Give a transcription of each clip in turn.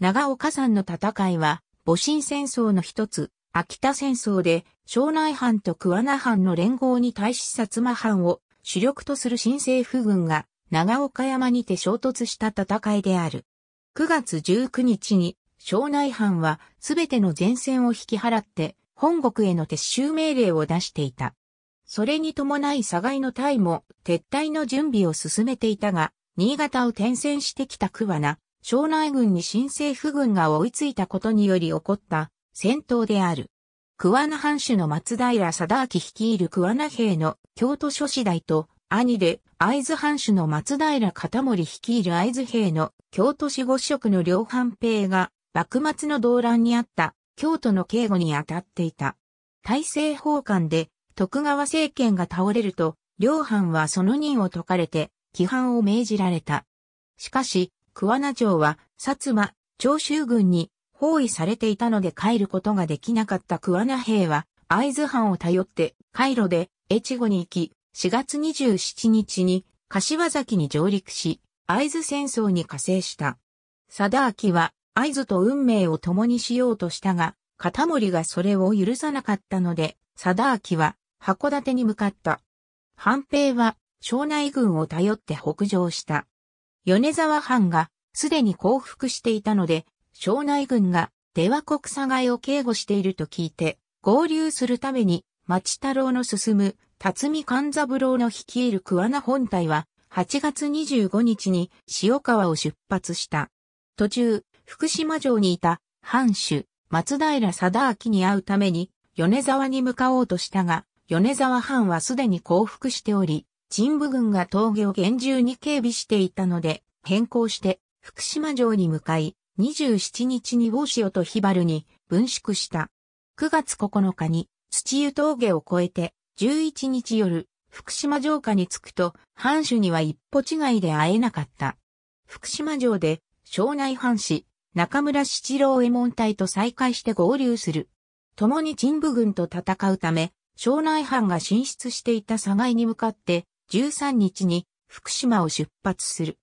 長岡山の戦いは、戊辰戦争の一つ、秋田戦争で、庄内藩と桑名藩の連合に対し薩摩藩を主力とする新政府軍が、長岡山にて衝突した戦いである。9月19日に、庄内藩はすべての前線を引き払って、本国への撤収命令を出していた。それに伴い佐賀の隊も撤退の準備を進めていたが、新潟を転戦してきた桑名、庄内軍に新政府軍が追いついたことにより起こった戦闘である。桑名藩主の松平貞明率いる桑名兵の京都諸子代と兄で会津藩主の松平片森率いる会津兵の京都市五職の両藩兵が幕末の動乱にあった京都の警護に当たっていた。大政奉還で徳川政権が倒れると両藩はその任を解かれて規範を命じられた。しかし、桑名城は、薩摩、長州軍に包囲されていたので帰ることができなかった桑名兵は、会津藩を頼って、海路で越後に行き、4月27日に柏崎に上陸し、会津戦争に加勢した。貞明は会津と運命を共にしようとしたが、片森がそれを許さなかったので、貞明は函館に向かった。半平は庄内軍を頼って北上した。米沢藩がすでに降伏していたので、庄内軍が出羽国佐を警護していると聞いて、合流するために、町太郎の進む、辰巳勘三郎の率いる桑名本隊は、8月25日に塩川を出発した。途中、福島城にいた藩主、松平貞明に会うために、米沢に向かおうとしたが、米沢藩はすでに降伏しており、陳部軍が峠を厳重に警備していたので、変更して福島城に向かい、27日に大潮とバ原に分縮した。9月9日に土湯峠を越えて、11日夜、福島城下に着くと、藩主には一歩違いで会えなかった。福島城で、庄内藩士、中村七郎衛門隊と再会して合流する。共に陳部軍と戦うため、庄内藩が進出していた佐賀に向かって、13日に福島を出発する。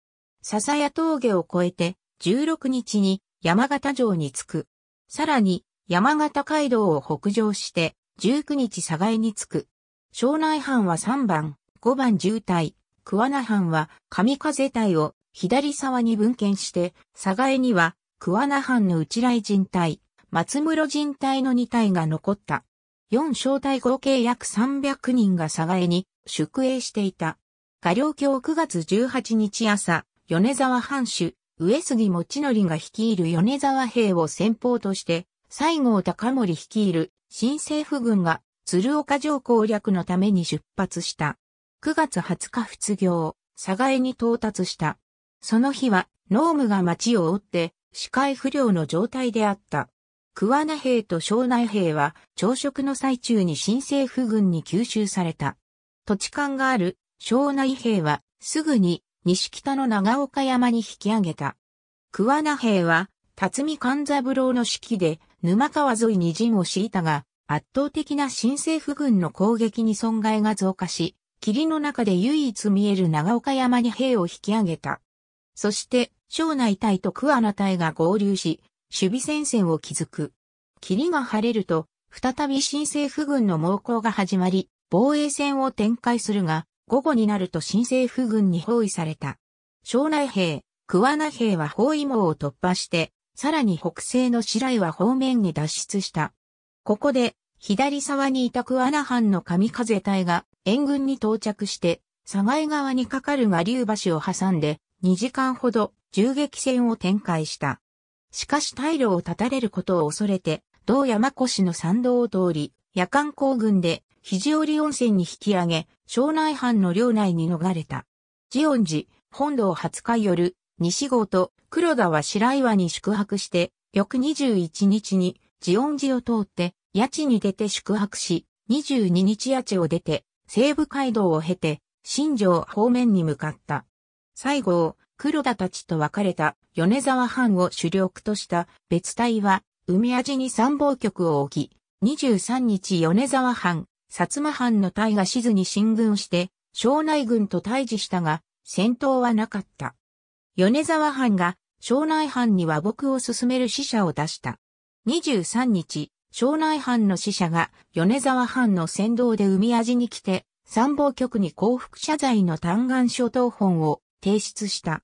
笹谷峠を越えて16日に山形城に着く。さらに山形街道を北上して19日佐賀江に着く。庄内藩は3番、5番渋滞。桑名藩は上風隊を左沢に分権して佐賀江には桑名藩の内来人隊、松室人隊の2隊が残った。4小隊合計約300人が佐賀江に宿営していた。画陵橋9月18日朝、米沢藩主、上杉持則が率いる米沢兵を先方として、西郷隆盛率いる新政府軍が鶴岡城攻略のために出発した。9月20日仏業、佐賀江に到達した。その日は、農務が町を追って、視界不良の状態であった。桑名兵と庄内兵は、朝食の最中に新政府軍に吸収された。土地勘がある庄内兵は、すぐに西北の長岡山に引き上げた。桑名兵は、辰巳勘三郎の指揮で、沼川沿いに陣を敷いたが、圧倒的な新政府軍の攻撃に損害が増加し、霧の中で唯一見える長岡山に兵を引き上げた。そして、庄内隊と桑名隊が合流し、守備戦線を築く。霧が晴れると、再び新政府軍の猛攻が始まり、防衛戦を展開するが、午後になると新政府軍に包囲された。庄内兵、桑名兵は包囲網を突破して、さらに北西の白井は方面に脱出した。ここで、左沢にいた桑名藩の神風隊が援軍に到着して、佐賀川に架かる我流橋を挟んで、2時間ほど銃撃戦を展開した。しかし退路を断たれることを恐れて、同山越の参道を通り、夜間行軍で肘折温泉に引き上げ、庄内藩の領内に逃れた。ジオン寺、本堂20日夜、西郷と黒田は白岩に宿泊して、翌21日にジオン寺を通って、八地に出て宿泊し、22日八地を出て、西部街道を経て、新城方面に向かった。西郷、黒田たちと別れた米沢藩を主力とした別隊は、海味に参謀局を置き、23日米沢藩、薩摩藩の隊が静に進軍して、庄内軍と対峙したが、戦闘はなかった。米沢藩が、庄内藩に和睦を進める死者を出した。23日、庄内藩の死者が、米沢藩の先導で海味に来て、参謀局に降伏謝罪の嘆願書等本を提出した。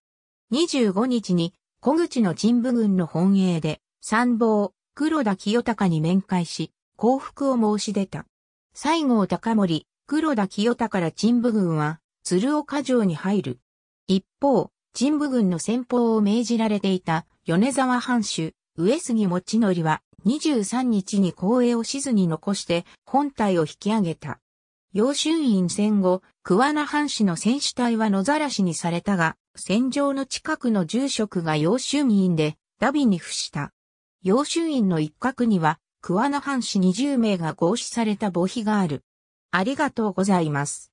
25日に、小口の神武軍の本営で、参謀、黒田清隆に面会し、降伏を申し出た。西郷隆盛、黒田清隆ら陳部軍は、鶴岡城に入る。一方、鎮部軍の先方を命じられていた、米沢藩主、上杉持則は、23日に光栄をしずに残して、本隊を引き上げた。養春院戦後、桑名藩士の戦士隊は野ざらしにされたが、戦場の近くの住職が養春院で、ダビに付した。養春院の一角には、桑名藩士20名が合祀された墓碑がある。ありがとうございます。